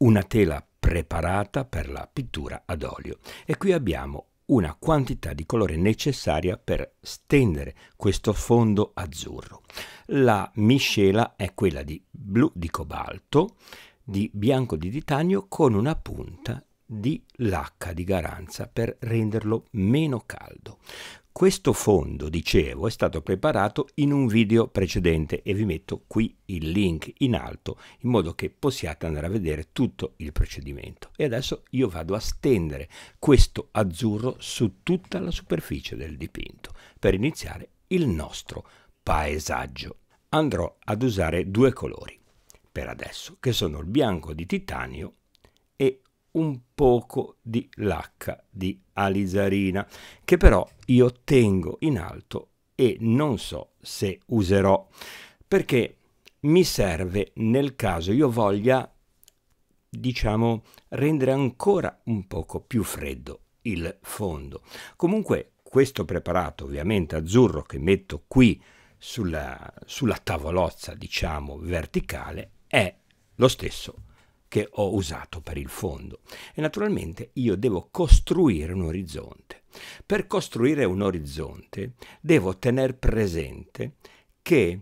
una tela preparata per la pittura ad olio e qui abbiamo una quantità di colore necessaria per stendere questo fondo azzurro. La miscela è quella di blu di cobalto, di bianco di titanio con una punta di lacca di garanza per renderlo meno caldo. Questo fondo, dicevo, è stato preparato in un video precedente e vi metto qui il link in alto in modo che possiate andare a vedere tutto il procedimento. E adesso io vado a stendere questo azzurro su tutta la superficie del dipinto per iniziare il nostro paesaggio. Andrò ad usare due colori per adesso, che sono il bianco di titanio un poco di lacca di alizarina, che però io tengo in alto e non so se userò, perché mi serve nel caso io voglia, diciamo, rendere ancora un poco più freddo il fondo. Comunque questo preparato ovviamente azzurro che metto qui sulla, sulla tavolozza, diciamo, verticale, è lo stesso che ho usato per il fondo. E naturalmente io devo costruire un orizzonte. Per costruire un orizzonte devo tenere presente che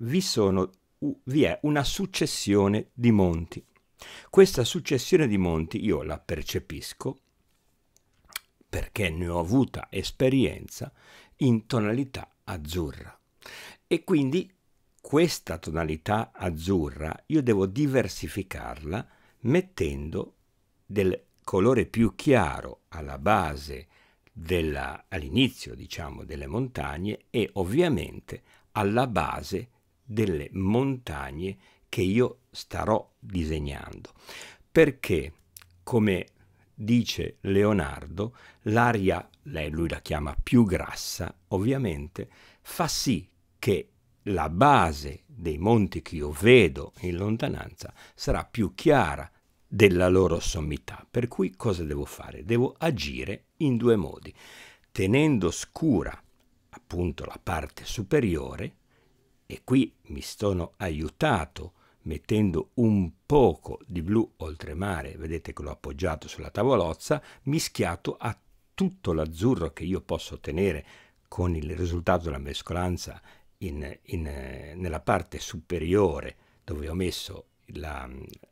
vi, sono, vi è una successione di monti. Questa successione di monti io la percepisco perché ne ho avuta esperienza in tonalità azzurra. E quindi questa tonalità azzurra io devo diversificarla mettendo del colore più chiaro alla base all'inizio diciamo delle montagne e ovviamente alla base delle montagne che io starò disegnando perché come dice Leonardo l'aria lei lui la chiama più grassa ovviamente fa sì che la base dei monti che io vedo in lontananza sarà più chiara della loro sommità. Per cui cosa devo fare? Devo agire in due modi, tenendo scura appunto la parte superiore e qui mi sono aiutato mettendo un poco di blu oltremare, vedete che l'ho appoggiato sulla tavolozza, mischiato a tutto l'azzurro che io posso ottenere con il risultato della mescolanza in, in, nella parte superiore dove ho messo la,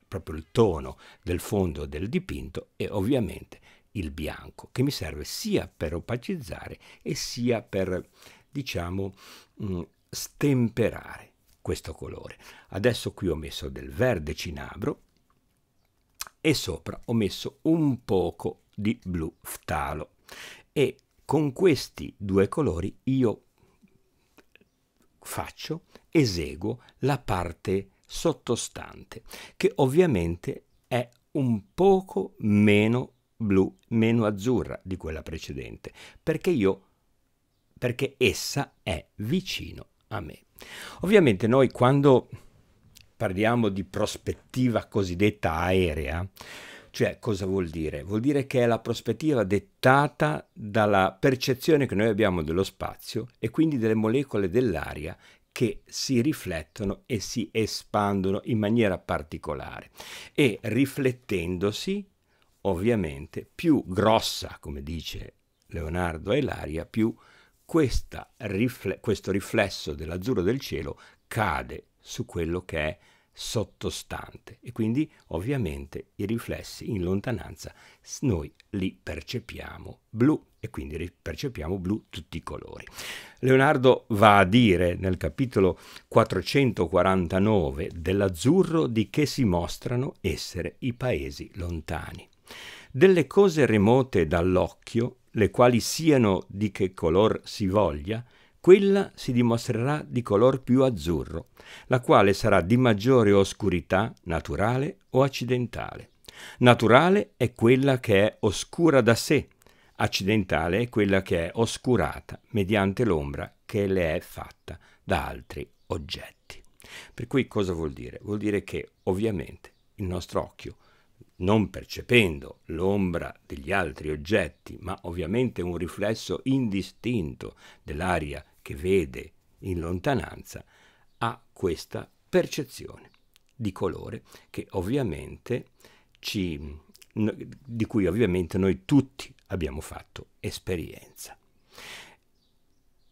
proprio il tono del fondo del dipinto e ovviamente il bianco che mi serve sia per opacizzare e sia per diciamo mm, stemperare questo colore. Adesso qui ho messo del verde cinabro e sopra ho messo un poco di blu ftalo e con questi due colori io faccio, eseguo la parte sottostante, che ovviamente è un poco meno blu, meno azzurra di quella precedente, perché io perché essa è vicino a me. Ovviamente noi quando parliamo di prospettiva cosiddetta aerea, cioè, cosa vuol dire? Vuol dire che è la prospettiva dettata dalla percezione che noi abbiamo dello spazio e quindi delle molecole dell'aria che si riflettono e si espandono in maniera particolare e riflettendosi ovviamente più grossa, come dice Leonardo è l'aria, più rifle questo riflesso dell'azzurro del cielo cade su quello che è sottostante e quindi ovviamente i riflessi in lontananza noi li percepiamo blu e quindi percepiamo blu tutti i colori. Leonardo va a dire nel capitolo 449 dell'azzurro di che si mostrano essere i paesi lontani. Delle cose remote dall'occhio, le quali siano di che color si voglia, quella si dimostrerà di color più azzurro, la quale sarà di maggiore oscurità naturale o accidentale. Naturale è quella che è oscura da sé, accidentale è quella che è oscurata mediante l'ombra che le è fatta da altri oggetti. Per cui cosa vuol dire? Vuol dire che ovviamente il nostro occhio non percependo l'ombra degli altri oggetti, ma ovviamente un riflesso indistinto dell'aria che vede in lontananza ha questa percezione di colore che ovviamente ci, di cui ovviamente noi tutti abbiamo fatto esperienza.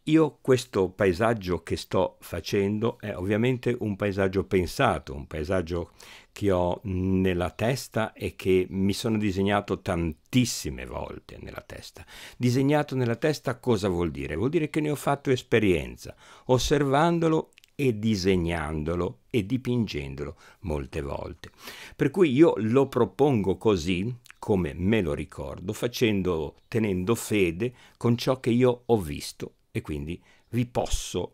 Io questo paesaggio che sto facendo è ovviamente un paesaggio pensato, un paesaggio che ho nella testa e che mi sono disegnato tantissime volte nella testa. Disegnato nella testa cosa vuol dire? Vuol dire che ne ho fatto esperienza, osservandolo e disegnandolo e dipingendolo molte volte. Per cui io lo propongo così come me lo ricordo, facendo, tenendo fede con ciò che io ho visto e quindi vi posso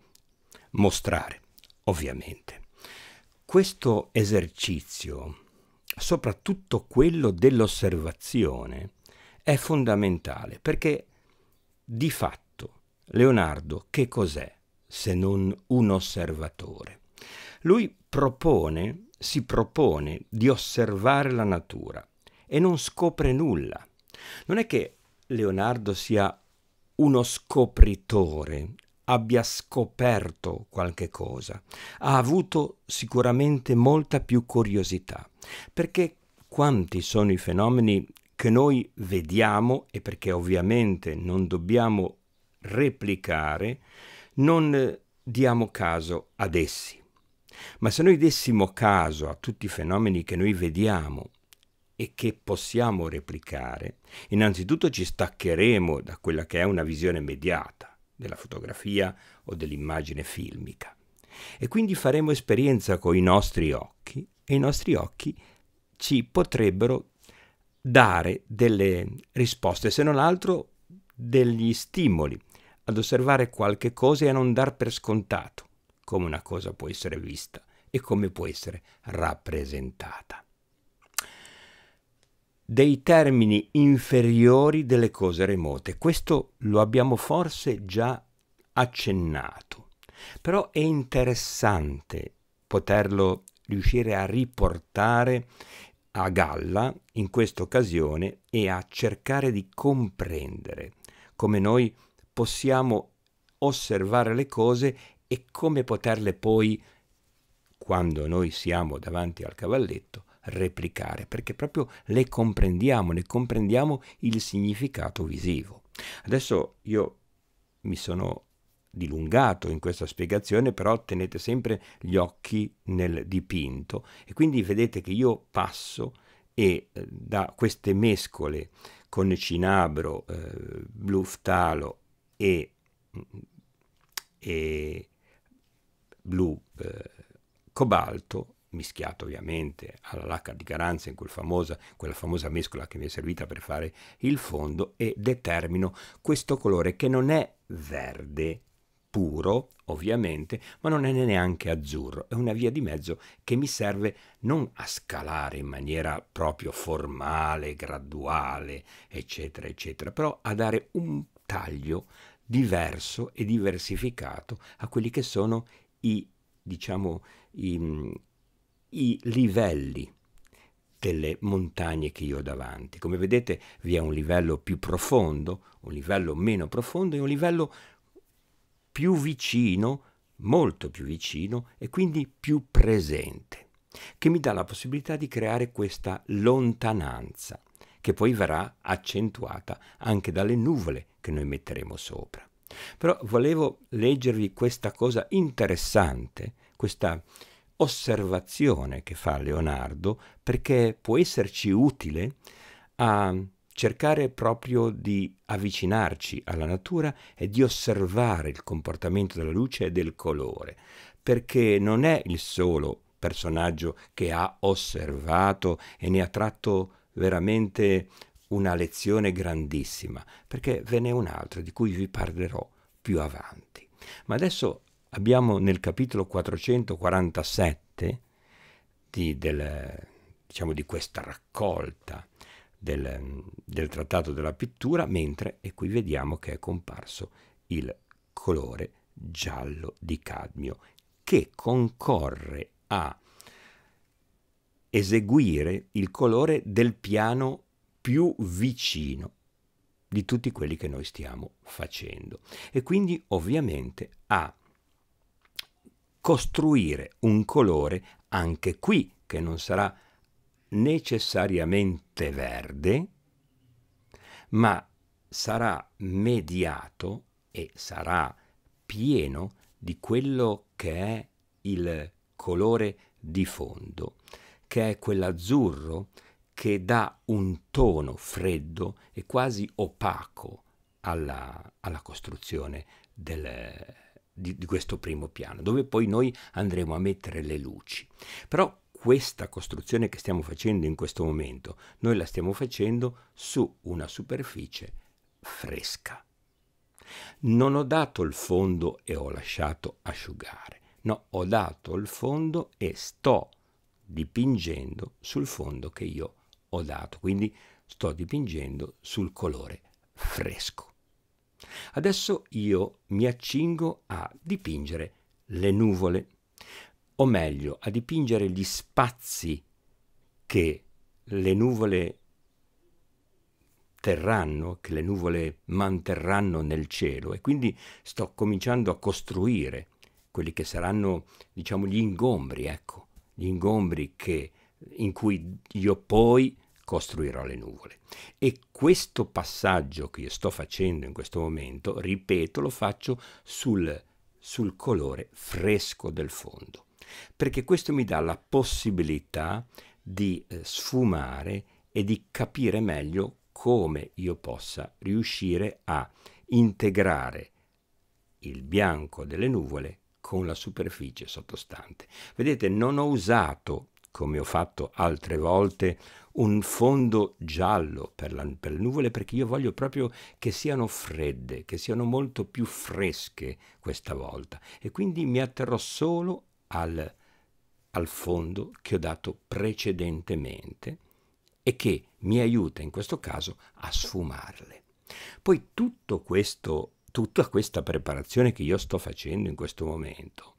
mostrare, ovviamente. Questo esercizio, soprattutto quello dell'osservazione, è fondamentale perché di fatto Leonardo che cos'è se non un osservatore? Lui propone, si propone di osservare la natura e non scopre nulla. Non è che Leonardo sia uno scopritore abbia scoperto qualche cosa, ha avuto sicuramente molta più curiosità, perché quanti sono i fenomeni che noi vediamo e perché ovviamente non dobbiamo replicare, non eh, diamo caso ad essi. Ma se noi dessimo caso a tutti i fenomeni che noi vediamo e che possiamo replicare, innanzitutto ci staccheremo da quella che è una visione mediata della fotografia o dell'immagine filmica. E quindi faremo esperienza con i nostri occhi e i nostri occhi ci potrebbero dare delle risposte, se non altro degli stimoli ad osservare qualche cosa e a non dar per scontato come una cosa può essere vista e come può essere rappresentata dei termini inferiori delle cose remote. Questo lo abbiamo forse già accennato, però è interessante poterlo riuscire a riportare a galla in questa occasione e a cercare di comprendere come noi possiamo osservare le cose e come poterle poi, quando noi siamo davanti al cavalletto, replicare, perché proprio le comprendiamo, ne comprendiamo il significato visivo. Adesso io mi sono dilungato in questa spiegazione, però tenete sempre gli occhi nel dipinto e quindi vedete che io passo e eh, da queste mescole con cinabro, eh, bluftalo e, mm, e blu eh, cobalto mischiato ovviamente alla lacca di Garanza in quel famosa, quella famosa mescola che mi è servita per fare il fondo e determino questo colore che non è verde puro ovviamente ma non è neanche azzurro è una via di mezzo che mi serve non a scalare in maniera proprio formale graduale eccetera eccetera però a dare un taglio diverso e diversificato a quelli che sono i diciamo i, i livelli delle montagne che io ho davanti. Come vedete vi è un livello più profondo, un livello meno profondo e un livello più vicino, molto più vicino e quindi più presente, che mi dà la possibilità di creare questa lontananza che poi verrà accentuata anche dalle nuvole che noi metteremo sopra. Però volevo leggervi questa cosa interessante, questa osservazione che fa Leonardo perché può esserci utile a cercare proprio di avvicinarci alla natura e di osservare il comportamento della luce e del colore, perché non è il solo personaggio che ha osservato e ne ha tratto veramente una lezione grandissima, perché ve n'è un altro di cui vi parlerò più avanti. Ma adesso abbiamo nel capitolo 447 di, del, diciamo, di questa raccolta del, del trattato della pittura, mentre, e qui vediamo che è comparso il colore giallo di cadmio, che concorre a eseguire il colore del piano più vicino di tutti quelli che noi stiamo facendo e quindi ovviamente a costruire un colore anche qui che non sarà necessariamente verde, ma sarà mediato e sarà pieno di quello che è il colore di fondo, che è quell'azzurro che dà un tono freddo e quasi opaco alla, alla costruzione del, di, di questo primo piano, dove poi noi andremo a mettere le luci. Però questa costruzione che stiamo facendo in questo momento, noi la stiamo facendo su una superficie fresca. Non ho dato il fondo e ho lasciato asciugare. No, ho dato il fondo e sto dipingendo sul fondo che io ho dato. Quindi sto dipingendo sul colore fresco. Adesso io mi accingo a dipingere le nuvole, o meglio, a dipingere gli spazi che le nuvole terranno, che le nuvole manterranno nel cielo e quindi sto cominciando a costruire quelli che saranno, diciamo, gli ingombri, ecco, gli ingombri che, in cui io poi costruirò le nuvole. E questo passaggio che io sto facendo in questo momento, ripeto, lo faccio sul, sul colore fresco del fondo, perché questo mi dà la possibilità di eh, sfumare e di capire meglio come io possa riuscire a integrare il bianco delle nuvole con la superficie sottostante. Vedete, non ho usato come ho fatto altre volte, un fondo giallo per, la, per, le nuvole perché io voglio proprio che siano fredde, che siano molto più fresche questa volta e quindi mi atterrò solo al, al fondo che ho dato precedentemente e che mi aiuta in questo caso a sfumarle. Poi tutto questo, tutta questa preparazione che io sto facendo in questo momento,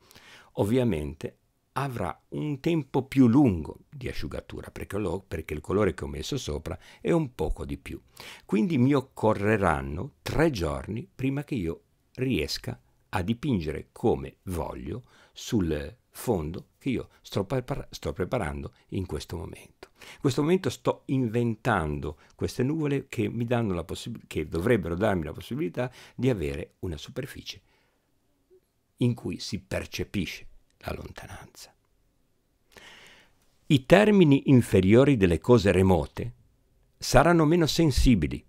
ovviamente avrà un tempo più lungo di asciugatura perché, lo, perché, il colore che ho messo sopra è un poco di più. Quindi mi occorreranno tre giorni prima che io riesca a dipingere come voglio sul fondo che io sto, prepar sto preparando in questo momento. In questo momento sto inventando queste nuvole che, che dovrebbero darmi la possibilità di avere una superficie in cui si percepisce la lontananza. I termini inferiori delle cose remote saranno meno sensibili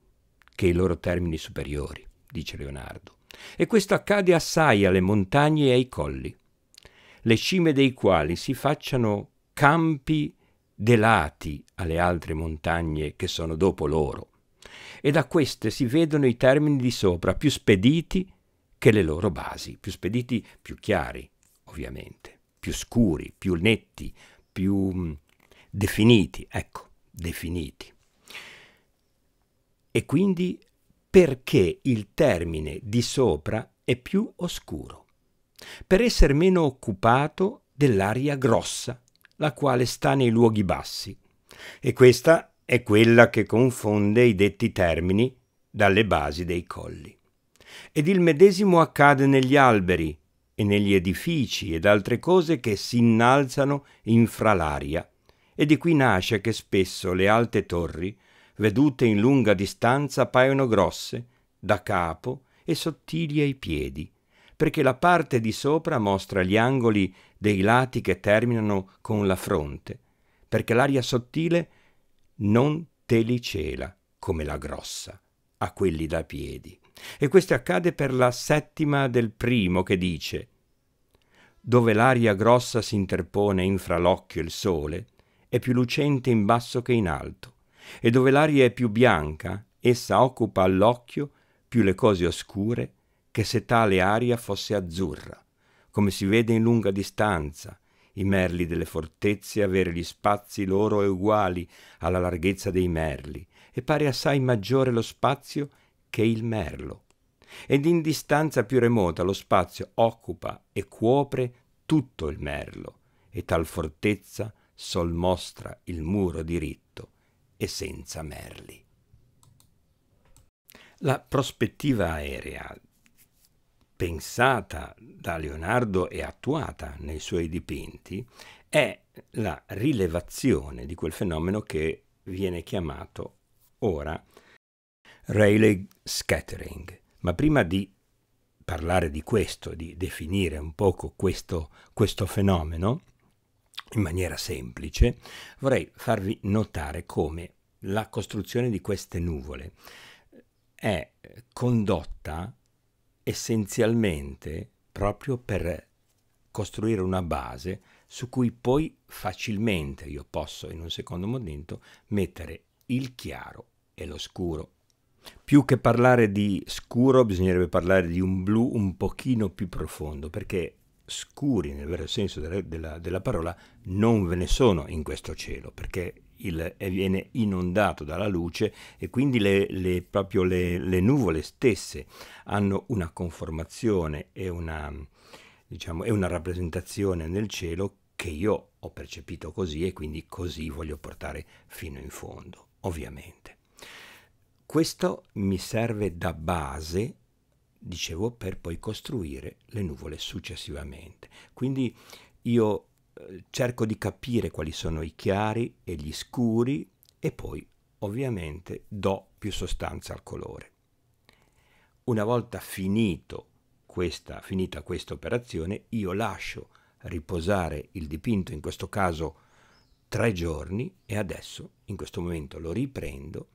che i loro termini superiori, dice Leonardo, e questo accade assai alle montagne e ai colli, le cime dei quali si facciano campi delati alle altre montagne che sono dopo loro, e da queste si vedono i termini di sopra più spediti che le loro basi, più spediti, più chiari, ovviamente, più scuri, più netti, più mm, definiti, ecco, definiti. E quindi perché il termine di sopra è più oscuro? Per essere meno occupato dell'aria grossa, la quale sta nei luoghi bassi. E questa è quella che confonde i detti termini dalle basi dei colli. Ed il medesimo accade negli alberi, e negli edifici ed altre cose che si innalzano in fralaria. E di qui nasce che spesso le alte torri, vedute in lunga distanza, paiono grosse, da capo e sottili ai piedi, perché la parte di sopra mostra gli angoli dei lati che terminano con la fronte, perché l'aria sottile non te li cela come la grossa a quelli da piedi. E questo accade per la settima del primo che dice dove l'aria grossa si interpone infra l'occhio e il sole, è più lucente in basso che in alto, e dove l'aria è più bianca, essa occupa all'occhio più le cose oscure che se tale aria fosse azzurra, come si vede in lunga distanza, i merli delle fortezze avere gli spazi loro uguali alla larghezza dei merli, e pare assai maggiore lo spazio che il merlo ed in distanza più remota lo spazio occupa e cuopre tutto il merlo, e tal fortezza sol mostra il muro diritto e senza merli. La prospettiva aerea, pensata da Leonardo e attuata nei suoi dipinti, è la rilevazione di quel fenomeno che viene chiamato ora Rayleigh scattering, ma prima di parlare di questo, di definire un poco questo, questo fenomeno in maniera semplice, vorrei farvi notare come la costruzione di queste nuvole è condotta essenzialmente proprio per costruire una base su cui poi facilmente io posso in un secondo momento mettere il chiaro e lo scuro più che parlare di scuro bisognerebbe parlare di un blu un pochino più profondo, perché scuri nel vero senso della, della, della parola non ve ne sono in questo cielo, perché il, viene inondato dalla luce e quindi le, le proprio le, le, nuvole stesse hanno una conformazione e una, diciamo, e una rappresentazione nel cielo che io ho percepito così e quindi così voglio portare fino in fondo, ovviamente. Questo mi serve da base, dicevo, per poi costruire le nuvole successivamente. Quindi io eh, cerco di capire quali sono i chiari e gli scuri e poi ovviamente do più sostanza al colore. Una volta finito questa, finita questa operazione, io lascio riposare il dipinto, in questo caso tre giorni, e adesso in questo momento lo riprendo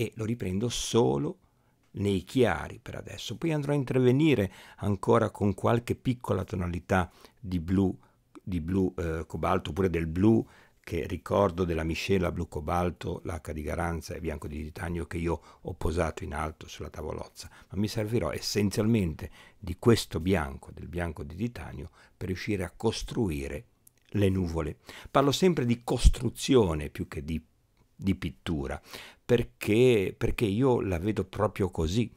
e lo riprendo solo nei chiari per adesso. Poi andrò a intervenire ancora con qualche piccola tonalità di blu, di blu eh, cobalto oppure del blu che ricordo della miscela blu cobalto, lacca di garanza e bianco di titanio che io ho posato in alto sulla tavolozza, ma mi servirò essenzialmente di questo bianco, del bianco di titanio, per riuscire a costruire le nuvole. Parlo sempre di costruzione più che di, di pittura, perché, perché io la vedo proprio così.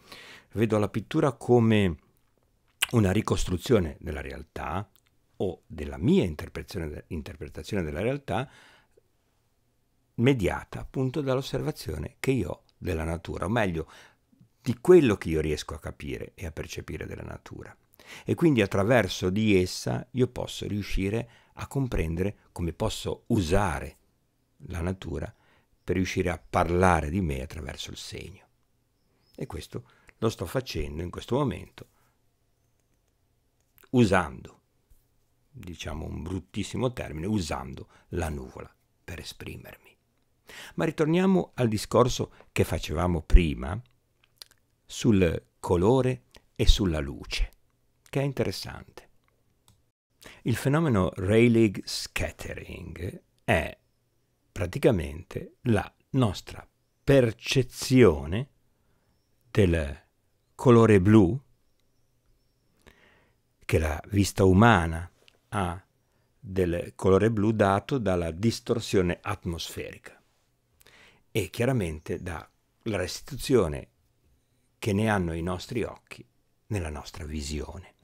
Vedo la pittura come una ricostruzione della realtà o della mia interpretazione della realtà mediata appunto dall'osservazione che io ho della natura, o meglio, di quello che io riesco a capire e a percepire della natura. E quindi attraverso di essa io posso riuscire a comprendere come posso usare la natura per riuscire a parlare di me attraverso il segno. E questo lo sto facendo in questo momento usando, diciamo un bruttissimo termine, usando la nuvola per esprimermi. Ma ritorniamo al discorso che facevamo prima sul colore e sulla luce, che è interessante. Il fenomeno Rayleigh scattering è praticamente la nostra percezione del colore blu che la vista umana ha del colore blu dato dalla distorsione atmosferica e chiaramente dalla restituzione che ne hanno i nostri occhi nella nostra visione.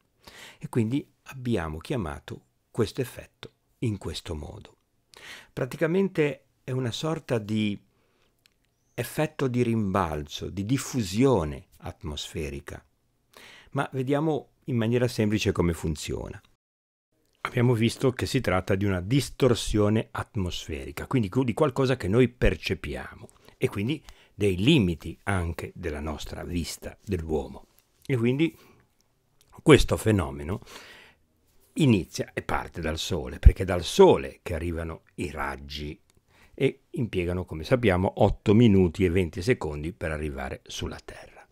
E quindi abbiamo chiamato questo effetto in questo modo. Praticamente è una sorta di effetto di rimbalzo, di diffusione atmosferica. Ma vediamo in maniera semplice come funziona. Abbiamo visto che si tratta di una distorsione atmosferica, quindi di qualcosa che noi percepiamo e quindi dei limiti anche della nostra vista dell'uomo. E quindi questo fenomeno inizia e parte dal Sole, perché è dal Sole che arrivano i raggi e impiegano, come sappiamo, 8 minuti e 20 secondi per arrivare sulla Terra.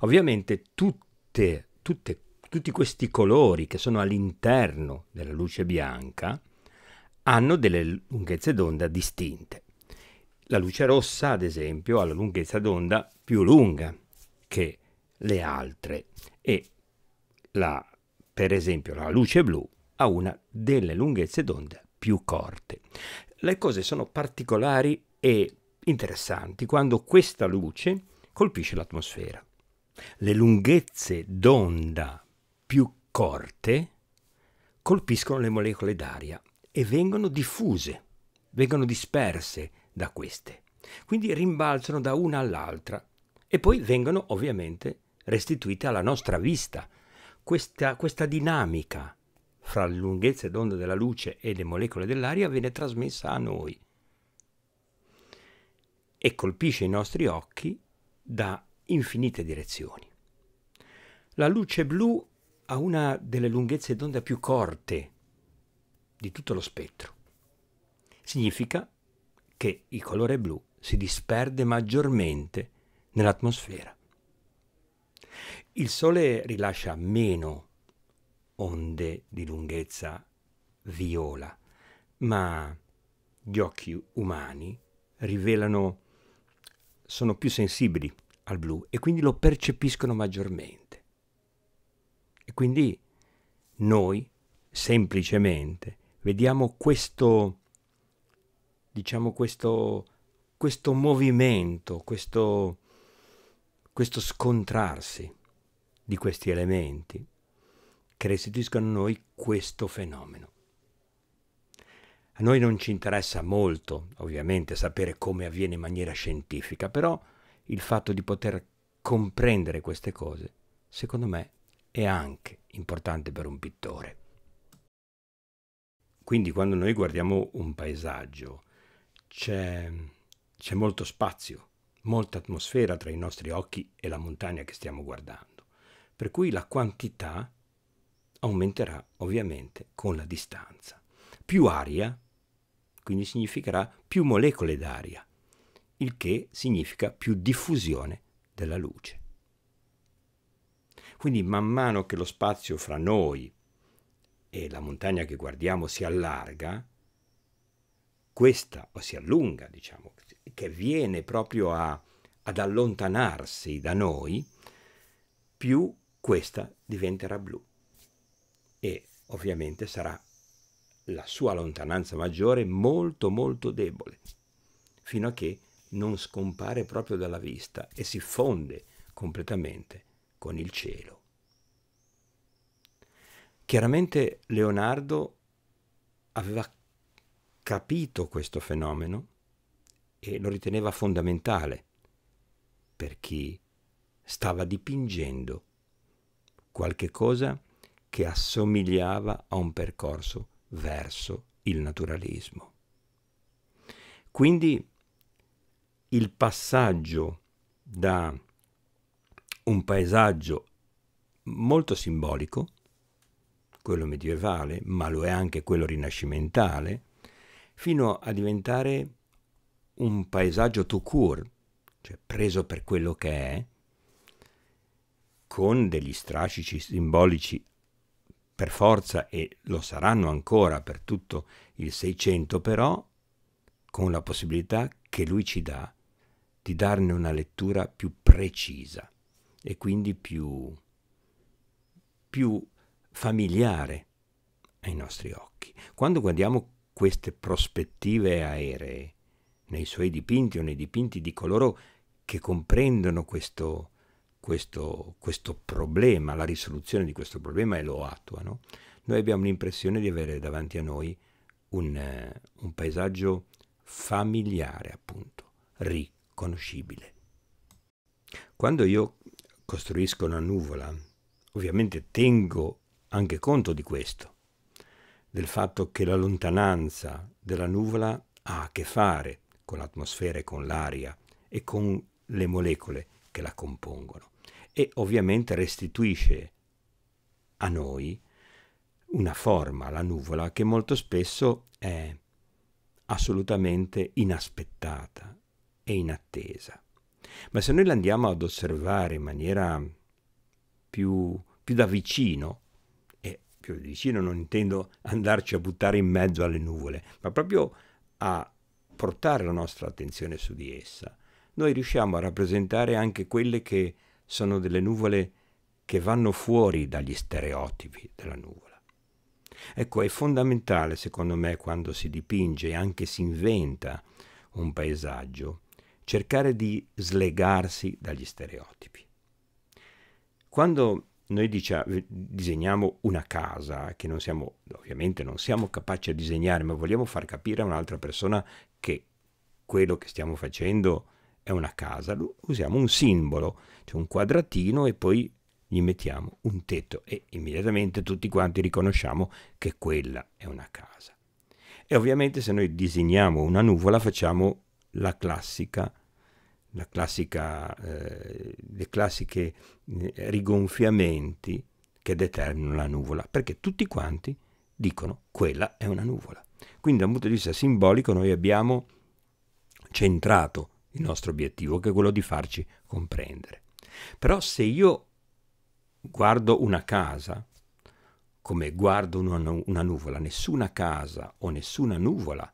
Ovviamente tutte, tutte, tutti questi colori che sono all'interno della luce bianca hanno delle lunghezze d'onda distinte. La luce rossa, ad esempio, ha la lunghezza d'onda più lunga che le altre e la per esempio la luce blu ha una delle lunghezze d'onda più corte. Le cose sono particolari e interessanti quando questa luce colpisce l'atmosfera. Le lunghezze d'onda più corte colpiscono le molecole d'aria e vengono diffuse, vengono disperse da queste. Quindi rimbalzano da una all'altra e poi vengono ovviamente restituite alla nostra vista questa, questa dinamica fra le lunghezze d'onda della luce e le molecole dell'aria viene trasmessa a noi e colpisce i nostri occhi da infinite direzioni. La luce blu ha una delle lunghezze d'onda più corte di tutto lo spettro. Significa che il colore blu si disperde maggiormente nell'atmosfera. Il Sole rilascia meno onde di lunghezza viola, ma gli occhi umani rivelano, sono più sensibili al blu e quindi lo percepiscono maggiormente. E quindi noi semplicemente vediamo questo, diciamo questo, questo movimento, questo, questo scontrarsi di questi elementi che restituiscono a noi questo fenomeno. A noi non ci interessa molto, ovviamente, sapere come avviene in maniera scientifica, però il fatto di poter comprendere queste cose, secondo me, è anche importante per un pittore. Quindi quando noi guardiamo un paesaggio c'è, molto spazio molta atmosfera tra i nostri occhi e la montagna che stiamo guardando, per cui la quantità aumenterà ovviamente con la distanza. Più aria, quindi significherà più molecole d'aria, il che significa più diffusione della luce. Quindi man mano che lo spazio fra noi e la montagna che guardiamo si allarga, questa o si allunga, diciamo, che viene proprio a, ad allontanarsi da noi, più questa diventerà blu. E ovviamente sarà la sua lontananza maggiore molto molto debole, fino a che non scompare proprio dalla vista e si fonde completamente con il cielo. Chiaramente Leonardo aveva capito questo fenomeno e lo riteneva fondamentale per chi stava dipingendo qualche cosa che assomigliava a un percorso verso il naturalismo. Quindi il passaggio da un paesaggio molto simbolico, quello medievale, ma lo è anche quello rinascimentale, fino a diventare un paesaggio tout court, cioè preso per quello che è, con degli strascici simbolici per forza e lo saranno ancora per tutto il Seicento, però con la possibilità che lui ci dà di darne una lettura più precisa e quindi più, più familiare ai nostri occhi. Quando guardiamo queste prospettive aeree, nei suoi dipinti o nei dipinti di coloro che comprendono questo, questo, questo problema, la risoluzione di questo problema e lo attuano, noi abbiamo l'impressione di avere davanti a noi un, eh, un paesaggio familiare, appunto, riconoscibile. Quando io costruisco una nuvola, ovviamente tengo anche conto di questo, del fatto che la lontananza della nuvola ha a che fare con l'atmosfera e con l'aria e con le molecole che la compongono e ovviamente restituisce a noi una forma, la nuvola, che molto spesso è assolutamente inaspettata e inattesa. Ma se noi l'andiamo ad osservare in maniera più, più da vicino, e più da vicino non intendo andarci a buttare in mezzo alle nuvole, ma proprio a portare la nostra attenzione su di essa, noi riusciamo a rappresentare anche quelle che sono delle nuvole che vanno fuori dagli stereotipi della nuvola. Ecco, è fondamentale secondo me quando si dipinge e anche si inventa un paesaggio, cercare di slegarsi dagli stereotipi. Quando noi dicia, disegniamo una casa che non siamo, ovviamente non siamo capaci a disegnare, ma vogliamo far capire a un'altra persona che quello che stiamo facendo è una casa, usiamo un simbolo, cioè un quadratino e poi gli mettiamo un tetto e immediatamente tutti quanti riconosciamo che quella è una casa. E ovviamente se noi disegniamo una nuvola facciamo la classica, la classica eh, le classiche eh, rigonfiamenti che determinano la nuvola, perché tutti quanti dicono quella è una nuvola. Quindi da un punto di vista simbolico noi abbiamo centrato il nostro obiettivo, che è quello di farci comprendere. Però se io guardo una casa, come guardo una, una nuvola, nessuna casa o nessuna nuvola,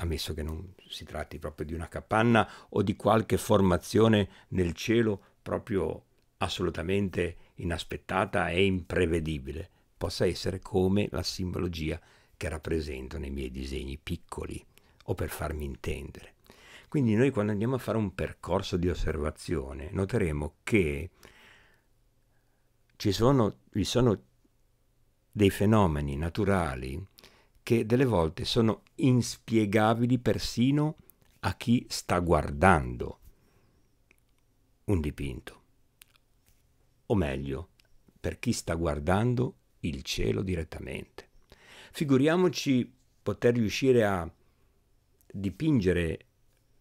ammesso che non si tratti proprio di una capanna o di qualche formazione nel cielo proprio assolutamente inaspettata e imprevedibile, possa essere come la simbologia che rappresento nei miei disegni piccoli o per farmi intendere. Quindi noi quando andiamo a fare un percorso di osservazione noteremo che ci sono, vi sono dei fenomeni naturali che delle volte sono inspiegabili persino a chi sta guardando un dipinto, o meglio, per chi sta guardando il cielo direttamente. Figuriamoci poter riuscire a dipingere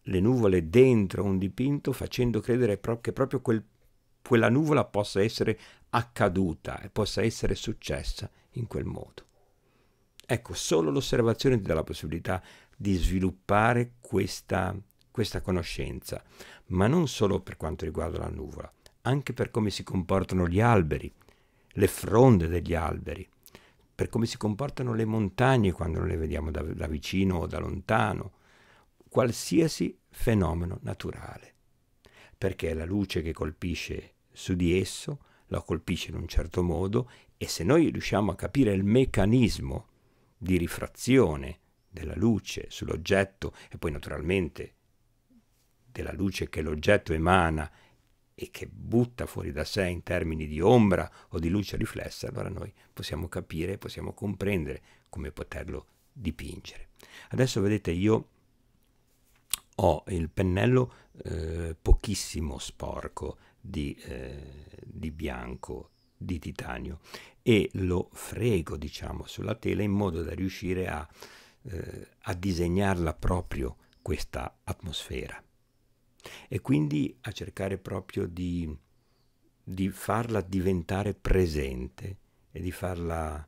le nuvole dentro un dipinto facendo credere che proprio quel, quella nuvola possa essere accaduta e possa essere successa in quel modo. Ecco, solo l'osservazione ti dà la possibilità di sviluppare questa, questa conoscenza, ma non solo per quanto riguarda la nuvola, anche per come si comportano gli alberi, le fronde degli alberi, per come si comportano le montagne quando le vediamo da, da vicino o da lontano, qualsiasi fenomeno naturale, perché la luce che colpisce su di esso la colpisce in un certo modo e se noi riusciamo a capire il meccanismo di rifrazione della luce sull'oggetto e poi naturalmente della luce che l'oggetto emana e che butta fuori da sé in termini di ombra o di luce riflessa, allora noi possiamo capire, possiamo comprendere come poterlo dipingere. Adesso vedete io ho il pennello eh, pochissimo sporco di, eh, di bianco di titanio e lo frego diciamo sulla tela in modo da riuscire a, eh, a disegnarla proprio questa atmosfera e quindi a cercare proprio di, di farla diventare presente e di farla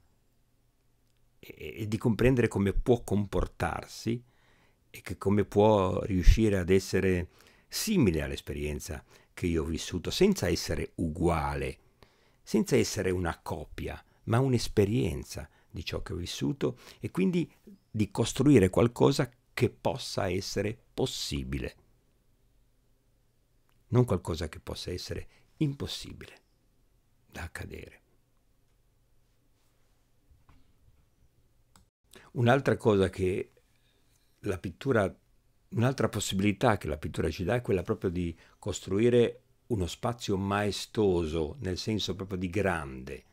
e, e di comprendere come può comportarsi e come può riuscire ad essere simile all'esperienza che io ho vissuto, senza essere uguale, senza essere una copia, ma un'esperienza di ciò che ho vissuto e quindi di costruire qualcosa che possa essere possibile non qualcosa che possa essere impossibile da accadere. Un'altra cosa che la pittura, un'altra possibilità che la pittura ci dà è quella proprio di costruire uno spazio maestoso, nel senso proprio di grande,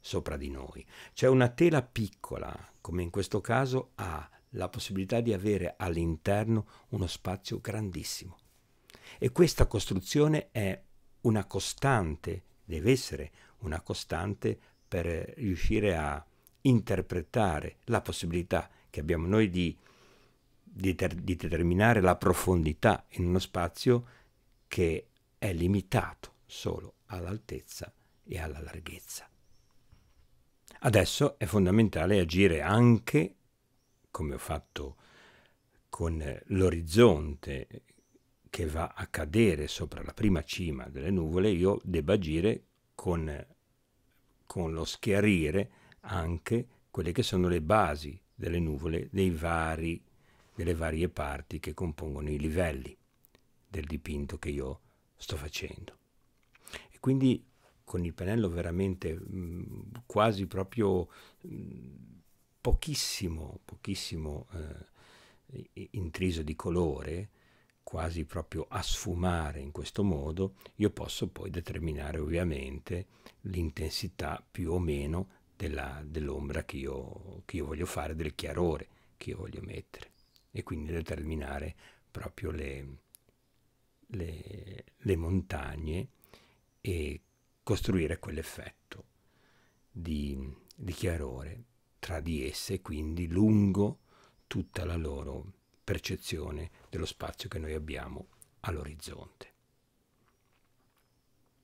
sopra di noi. Cioè una tela piccola, come in questo caso, ha la possibilità di avere all'interno uno spazio grandissimo. E questa costruzione è una costante, deve essere una costante per riuscire a interpretare la possibilità che abbiamo noi di, di, di determinare la profondità in uno spazio che è limitato solo all'altezza e alla larghezza. Adesso è fondamentale agire anche, come ho fatto con l'orizzonte che va a cadere sopra la prima cima delle nuvole, io debba agire con, con lo schiarire anche quelle che sono le basi delle nuvole vari, delle varie parti che compongono i livelli del dipinto che io sto facendo. E quindi con il pennello veramente mh, quasi proprio mh, pochissimo, pochissimo eh, intriso di colore, quasi proprio a sfumare in questo modo, io posso poi determinare ovviamente l'intensità più o meno della, dell'ombra che io, che io voglio fare, del chiarore che io voglio mettere e quindi determinare proprio le, le, le montagne e costruire quell'effetto di, di chiarore tra di esse, quindi lungo tutta la loro percezione dello spazio che noi abbiamo all'orizzonte.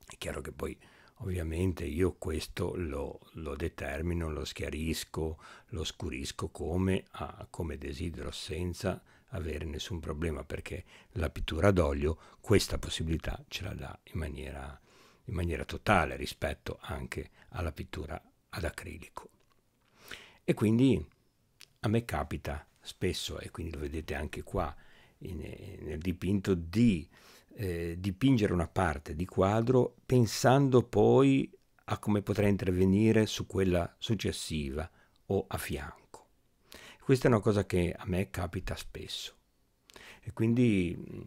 È chiaro che poi ovviamente io questo lo, lo determino, lo schiarisco, lo scurisco come, a, come desidero senza avere nessun problema perché la pittura d'olio questa possibilità ce la dà in maniera, in maniera totale rispetto anche alla pittura ad acrilico. E quindi a me capita spesso, e quindi lo vedete anche qua, nel dipinto di eh, dipingere una parte di quadro pensando poi a come potrà intervenire su quella successiva o a fianco. Questa è una cosa che a me capita spesso e quindi mm,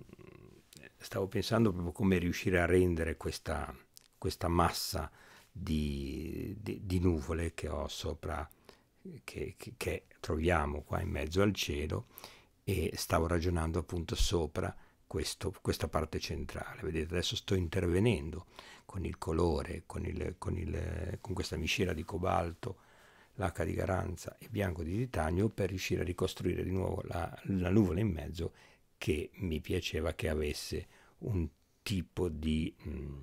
stavo pensando proprio come riuscire a rendere questa, questa massa di, di, di, nuvole che ho sopra, che, che, che troviamo qua in mezzo al cielo, e stavo ragionando appunto sopra questo, questa parte centrale. Vedete, adesso sto intervenendo con il colore, con, il, con, il, con questa miscela di cobalto, lacca di garanza e bianco di titanio per riuscire a ricostruire di nuovo la, la nuvola in mezzo che mi piaceva che avesse un tipo di, mh, mm,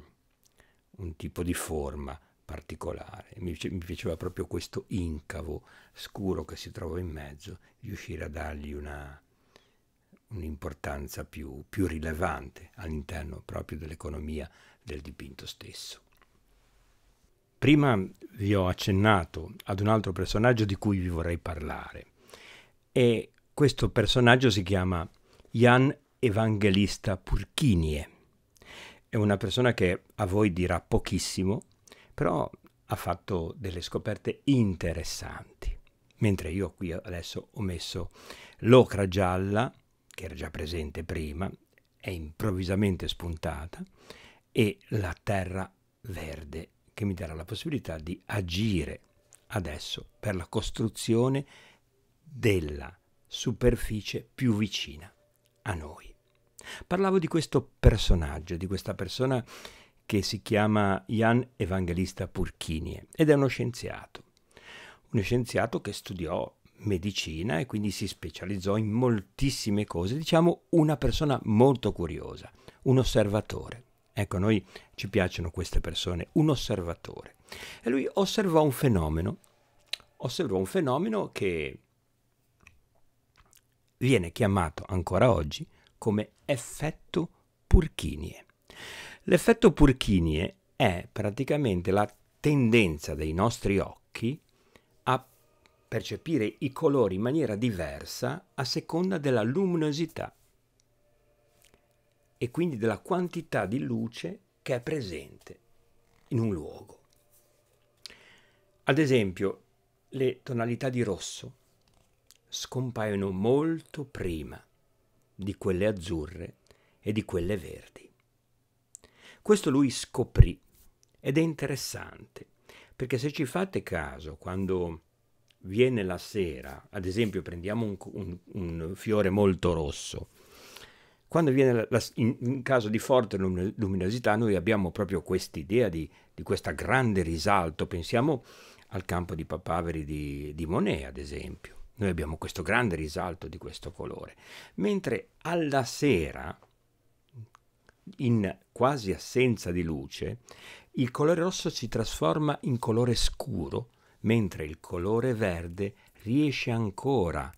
un tipo di forma particolare. Mi, mi, piaceva proprio questo incavo scuro che si trova in mezzo, riuscire a dargli una, un'importanza più, più rilevante all'interno proprio dell'economia del dipinto stesso. Prima vi ho accennato ad un altro personaggio di cui vi vorrei parlare e questo personaggio si chiama Jan Evangelista Purkinie. È una persona che a voi dirà pochissimo, però ha fatto delle scoperte interessanti. Mentre io qui adesso ho messo l'ocra gialla che era già presente prima, è improvvisamente spuntata, e la terra verde che mi darà la possibilità di agire adesso per la costruzione della superficie più vicina a noi. Parlavo di questo personaggio, di questa persona che si chiama Jan Evangelista Purkinie ed è uno scienziato, uno scienziato che studiò medicina e quindi si specializzò in moltissime cose, diciamo una persona molto curiosa, un osservatore. Ecco, a noi ci piacciono queste persone, un osservatore. E lui osservò un fenomeno, osservò un fenomeno che viene chiamato ancora oggi come effetto Purkinie. L'effetto Purkinie è praticamente la tendenza dei nostri occhi percepire i colori in maniera diversa a seconda della luminosità e quindi della quantità di luce che è presente in un luogo. Ad esempio, le tonalità di rosso scompaiono molto prima di quelle azzurre e di quelle verdi. Questo lui scoprì ed è interessante, perché se ci fate caso, quando viene la sera, ad esempio prendiamo un, un, un fiore molto rosso, quando viene la, la, in, in, caso di forte luminosità noi abbiamo proprio quest'idea di, di questo grande risalto, pensiamo al campo di papaveri di, di Monet ad esempio, noi abbiamo questo grande risalto di questo colore, mentre alla sera, in quasi assenza di luce, il colore rosso si trasforma in colore scuro mentre il colore verde riesce ancora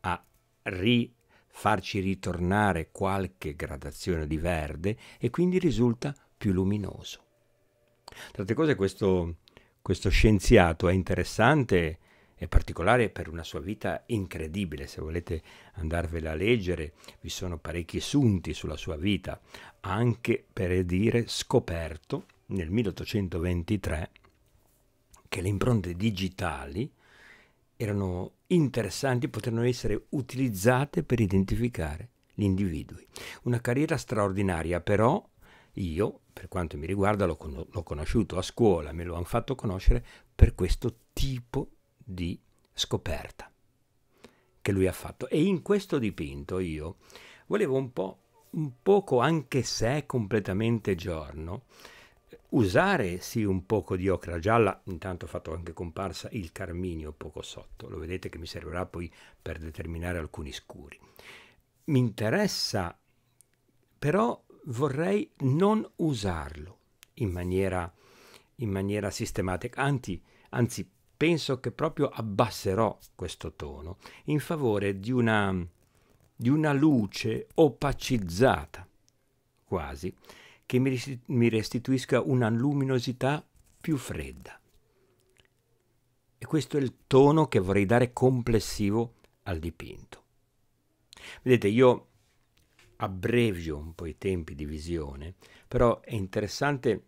a ri- farci ritornare qualche gradazione di verde e quindi risulta più luminoso. Tra le cose questo, questo scienziato è interessante è particolare per una sua vita incredibile, se volete andarvela a leggere, vi sono parecchi sunti sulla sua vita, anche per dire scoperto nel 1823 che le impronte digitali erano interessanti, potevano essere utilizzate per identificare gli individui. Una carriera straordinaria, però io, per quanto mi riguarda, l'ho, con- l'ho conosciuto a scuola, me lo hanno fatto conoscere per questo tipo di scoperta che lui ha fatto. E in questo dipinto io volevo un po', un poco, anche se completamente giorno, usare sì un poco di ocra gialla, intanto ho fatto anche comparsa il carminio poco sotto, lo vedete che mi servirà poi per determinare alcuni scuri. Mi interessa, però vorrei non usarlo in maniera, in maniera sistematica, anzi, anzi penso che proprio abbasserò questo tono in favore di una, di una luce opacizzata, quasi, che mi restituisca una luminosità più fredda. E questo è il tono che vorrei dare complessivo al dipinto. Vedete, io abbrevio un po' i tempi di visione, però è interessante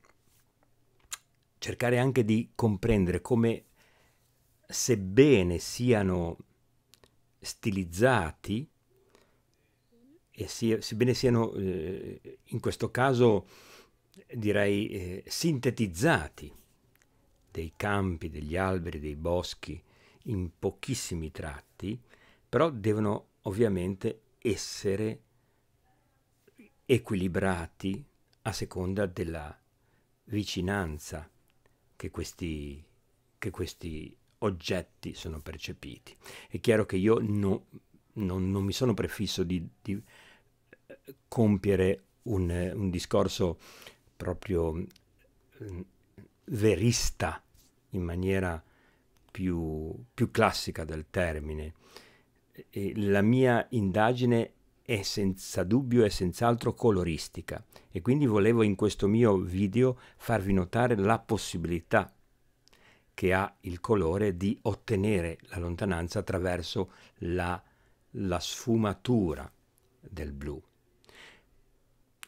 cercare anche di comprendere come sebbene siano stilizzati e sia, sebbene siano eh, in questo caso direi eh, sintetizzati dei campi, degli alberi, dei boschi in pochissimi tratti, però devono ovviamente essere equilibrati a seconda della vicinanza che questi, che questi oggetti sono percepiti. È chiaro che io no, non, non mi sono prefisso di, di compiere un, un discorso proprio mm, verista in maniera più, più classica del termine. E la mia indagine è senza dubbio e senz'altro coloristica e quindi volevo in questo mio video farvi notare la possibilità che ha il colore di ottenere la lontananza attraverso la, la sfumatura del blu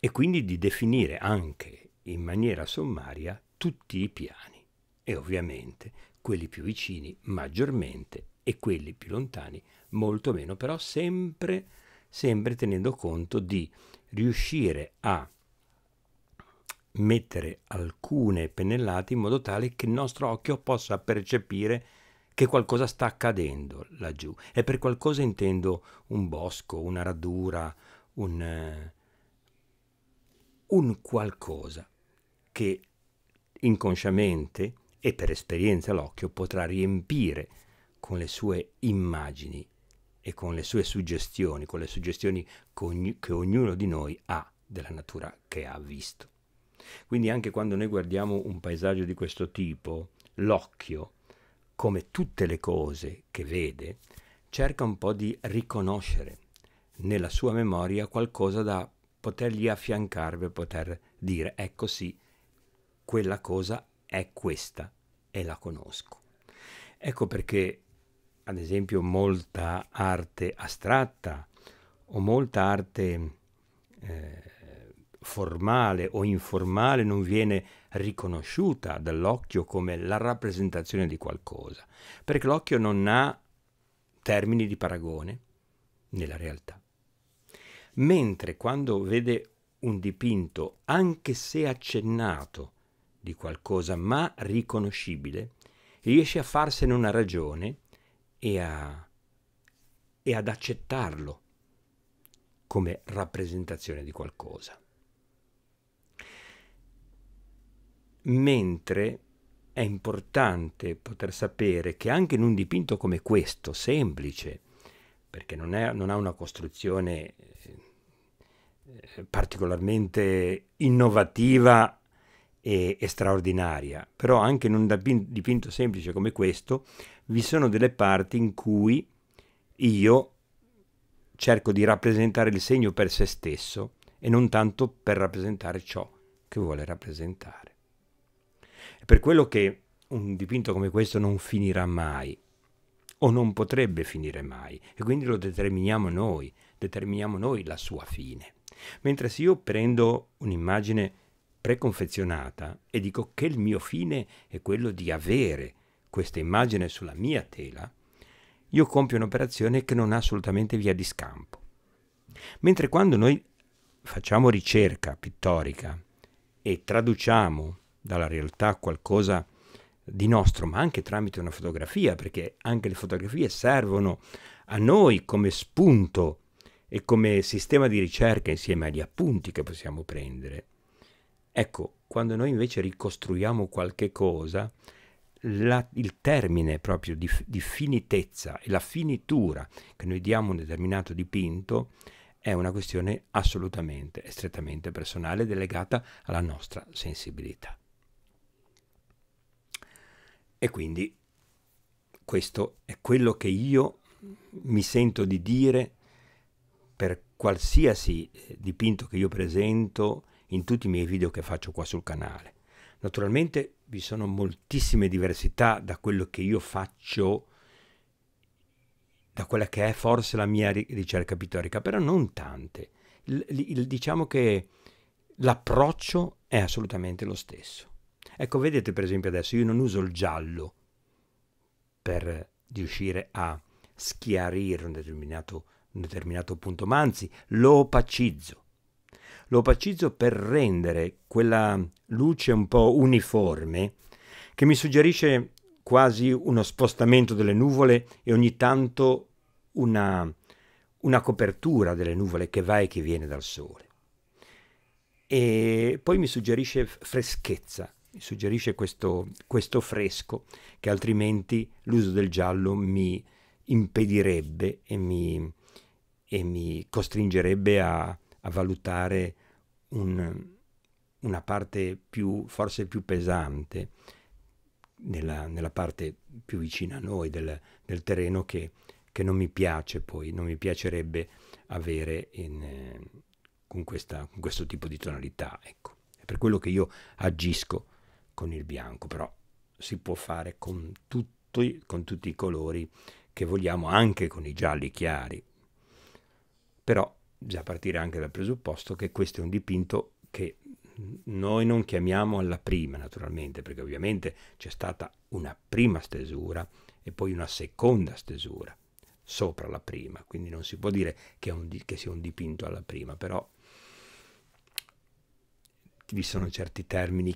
e quindi di definire anche in maniera sommaria tutti i piani e ovviamente quelli più vicini maggiormente e quelli più lontani molto meno, però sempre, sempre tenendo conto di riuscire a mettere alcune pennellate in modo tale che il nostro occhio possa percepire che qualcosa sta accadendo laggiù. E per qualcosa intendo un bosco, una radura, un, eh, un qualcosa che inconsciamente e per esperienza l'occhio potrà riempire con le sue immagini e con le sue suggestioni, con le suggestioni che ognuno di noi ha della natura che ha visto. Quindi anche quando noi guardiamo un paesaggio di questo tipo, l'occhio, come tutte le cose che vede, cerca un po' di riconoscere nella sua memoria qualcosa da potergli affiancarvi poter dire ecco sì, quella cosa è questa e la conosco. Ecco perché, ad esempio, molta arte astratta o molta arte eh, formale o informale non viene riconosciuta dall'occhio come la rappresentazione di qualcosa, perché l'occhio non ha termini di paragone nella realtà mentre quando vede un dipinto, anche se accennato, di qualcosa ma riconoscibile, riesce a farsene una ragione e, a, e ad accettarlo come rappresentazione di qualcosa. Mentre è importante poter sapere che anche in un dipinto come questo, semplice, perché non, è, non ha una costruzione eh, eh, particolarmente innovativa e, e straordinaria, però anche in un dipinto semplice come questo vi sono delle parti in cui io cerco di rappresentare il segno per se stesso e non tanto per rappresentare ciò che vuole rappresentare. È per quello che un dipinto come questo non finirà mai o non potrebbe finire mai e quindi lo determiniamo noi, determiniamo noi la sua fine. Mentre se io prendo un'immagine preconfezionata e dico che il mio fine è quello di avere questa immagine sulla mia tela, io compio un'operazione che non ha assolutamente via di scampo. Mentre quando noi facciamo ricerca pittorica e traduciamo dalla realtà qualcosa di nostro, ma anche tramite una fotografia, perché anche le fotografie servono a noi come spunto e come sistema di ricerca insieme agli appunti che possiamo prendere. Ecco, quando noi invece ricostruiamo qualche cosa, la, il termine proprio di, di finitezza e la finitura che noi diamo a un determinato dipinto è una questione assolutamente e strettamente personale ed è legata alla nostra sensibilità. E quindi questo è quello che io mi sento di dire qualsiasi eh, dipinto che io presento in tutti i miei video che faccio qua sul canale. Naturalmente vi sono moltissime diversità da quello che io faccio, da quella che è forse la mia ricerca pittorica, però non tante. Il, il, diciamo che l'approccio è assolutamente lo stesso. Ecco, vedete per esempio adesso io non uso il giallo per riuscire a schiarire un determinato un determinato punto, ma anzi lo opacizzo. Lo opacizzo per rendere quella luce un po' uniforme che mi suggerisce quasi uno spostamento delle nuvole e ogni tanto una, una copertura delle nuvole che va e che viene dal sole. E poi mi suggerisce freschezza, mi suggerisce questo, questo fresco che altrimenti l'uso del giallo mi impedirebbe e mi, e mi costringerebbe a, a valutare un, una parte più, forse più pesante nella, nella parte più vicina a noi del, del terreno che, che, non mi piace poi, non mi piacerebbe avere in, con, questa, con questo tipo di tonalità. Ecco. È per quello che io agisco con il bianco, però si può fare con tutti, con tutti i colori che vogliamo, anche con i gialli chiari però bisogna partire anche dal presupposto che questo è un dipinto che noi non chiamiamo alla prima naturalmente, perché ovviamente c'è stata una prima stesura e poi una seconda stesura sopra la prima, quindi non si può dire che, un, che sia un dipinto alla prima, però vi sono certi termini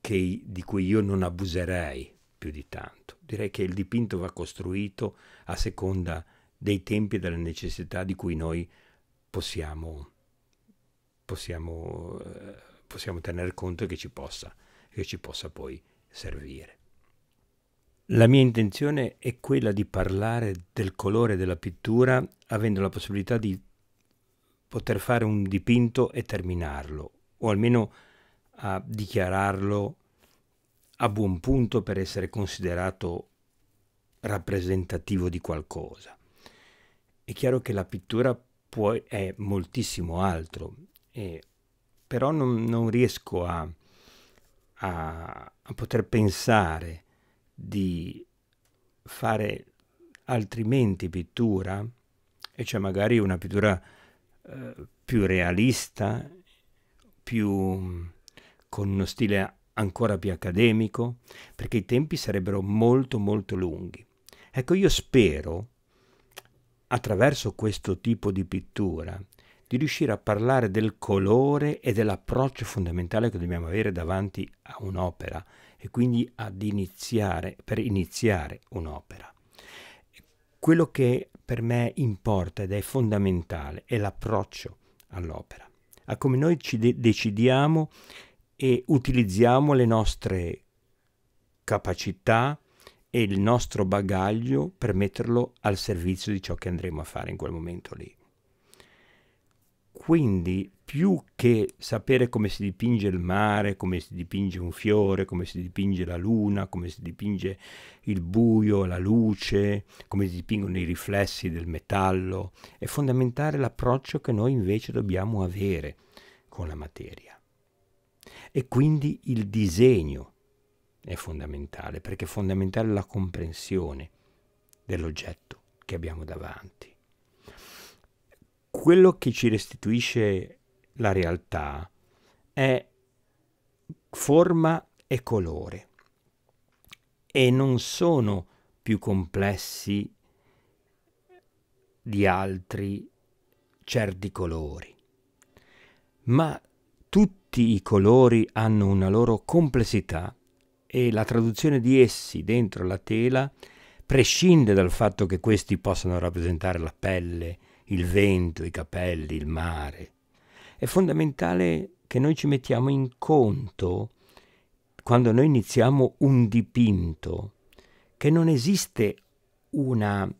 che, di cui io non abuserei più di tanto. Direi che il dipinto va costruito a seconda dei tempi e delle necessità di cui noi possiamo, possiamo, eh, possiamo tener conto che ci, possa, che ci possa poi servire. La mia intenzione è quella di parlare del colore della pittura avendo la possibilità di poter fare un dipinto e terminarlo, o almeno a dichiararlo a buon punto per essere considerato rappresentativo di qualcosa. È chiaro che la pittura può, è moltissimo altro, eh, però non, non riesco a, a, a poter pensare di fare altrimenti pittura, e cioè magari una pittura eh, più realista, più, con uno stile ancora più accademico, perché i tempi sarebbero molto molto lunghi. Ecco, io spero attraverso questo tipo di pittura, di riuscire a parlare del colore e dell'approccio fondamentale che dobbiamo avere davanti a un'opera e quindi ad iniziare, per iniziare un'opera. Quello che per me importa ed è fondamentale è l'approccio all'opera, a come noi ci de decidiamo e utilizziamo le nostre capacità, e il nostro bagaglio per metterlo al servizio di ciò che andremo a fare in quel momento lì. Quindi, più che sapere come si dipinge il mare, come si dipinge un fiore, come si dipinge la luna, come si dipinge il buio, la luce, come si dipingono i riflessi del metallo, è fondamentale l'approccio che noi invece dobbiamo avere con la materia. E quindi il disegno è fondamentale, perché è fondamentale la comprensione dell'oggetto che abbiamo davanti. Quello che ci restituisce la realtà è forma e colore e non sono più complessi di altri certi colori, ma tutti i colori hanno una loro complessità e la traduzione di essi dentro la tela prescinde dal fatto che questi possano rappresentare la pelle, il vento, i capelli, il mare. È fondamentale che noi ci mettiamo in conto quando noi iniziamo un dipinto che non esiste una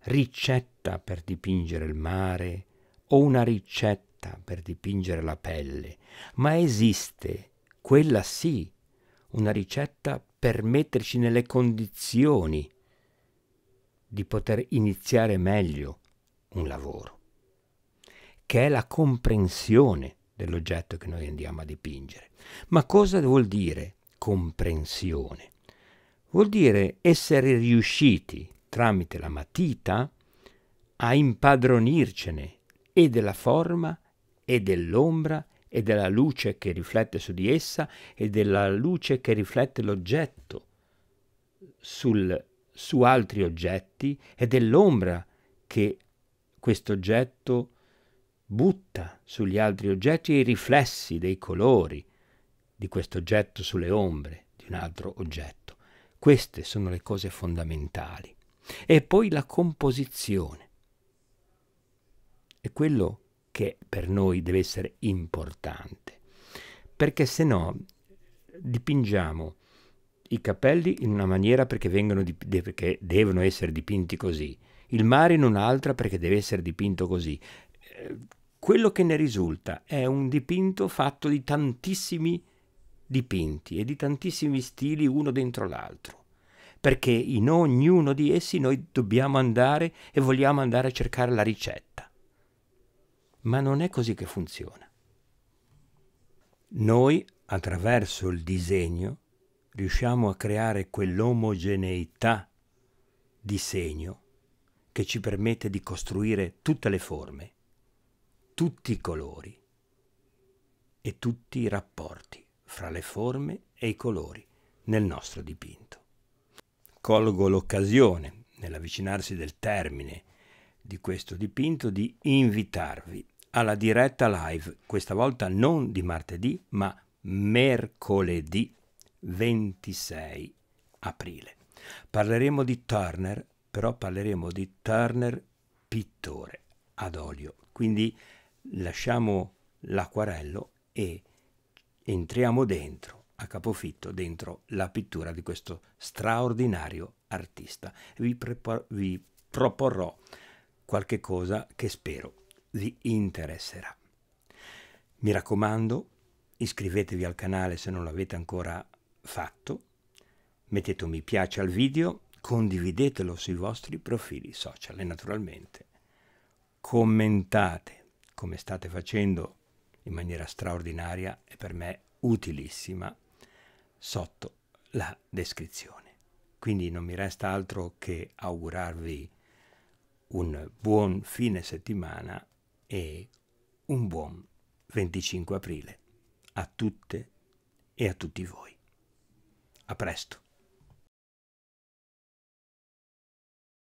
ricetta per dipingere il mare o una ricetta per dipingere la pelle, ma esiste, quella sì, una ricetta per metterci nelle condizioni di poter iniziare meglio un lavoro, che è la comprensione dell'oggetto che noi andiamo a dipingere. Ma cosa vuol dire comprensione? Vuol dire essere riusciti tramite la matita a impadronircene e della forma e dell'ombra e della luce che riflette su di essa e della luce che riflette l'oggetto sul, su altri oggetti e dell'ombra che questo oggetto butta sugli altri oggetti e i riflessi dei colori di questo oggetto sulle ombre di un altro oggetto. Queste sono le cose fondamentali. E poi la composizione. E quello che per noi deve essere importante, perché se no dipingiamo i capelli in una maniera perché, dip- perché devono essere dipinti così, il mare in un'altra perché deve essere dipinto così. Eh, quello che ne risulta è un dipinto fatto di tantissimi dipinti e di tantissimi stili uno dentro l'altro, perché in ognuno di essi noi dobbiamo andare e vogliamo andare a cercare la ricetta. Ma non è così che funziona. Noi, attraverso il disegno, riusciamo a creare quell'omogeneità di segno che ci permette di costruire tutte le forme, tutti i colori e tutti i rapporti fra le forme e i colori nel nostro dipinto. Colgo l'occasione, nell'avvicinarsi del termine di questo dipinto, di invitarvi alla diretta live, questa volta non di martedì, ma mercoledì 26 aprile. Parleremo di Turner, però parleremo di Turner pittore ad olio. Quindi lasciamo l'acquarello e entriamo dentro a capofitto dentro la pittura di questo straordinario artista. Vi, vi proporrò qualche cosa che spero vi interesserà. Mi raccomando, iscrivetevi al canale se non l'avete ancora fatto, mettete un mi piace al video, condividetelo sui vostri profili social e naturalmente commentate come state facendo in maniera straordinaria e per me utilissima sotto la descrizione. Quindi non mi resta altro che augurarvi un buon fine settimana e un buon 25 aprile a tutte e a tutti voi. A presto.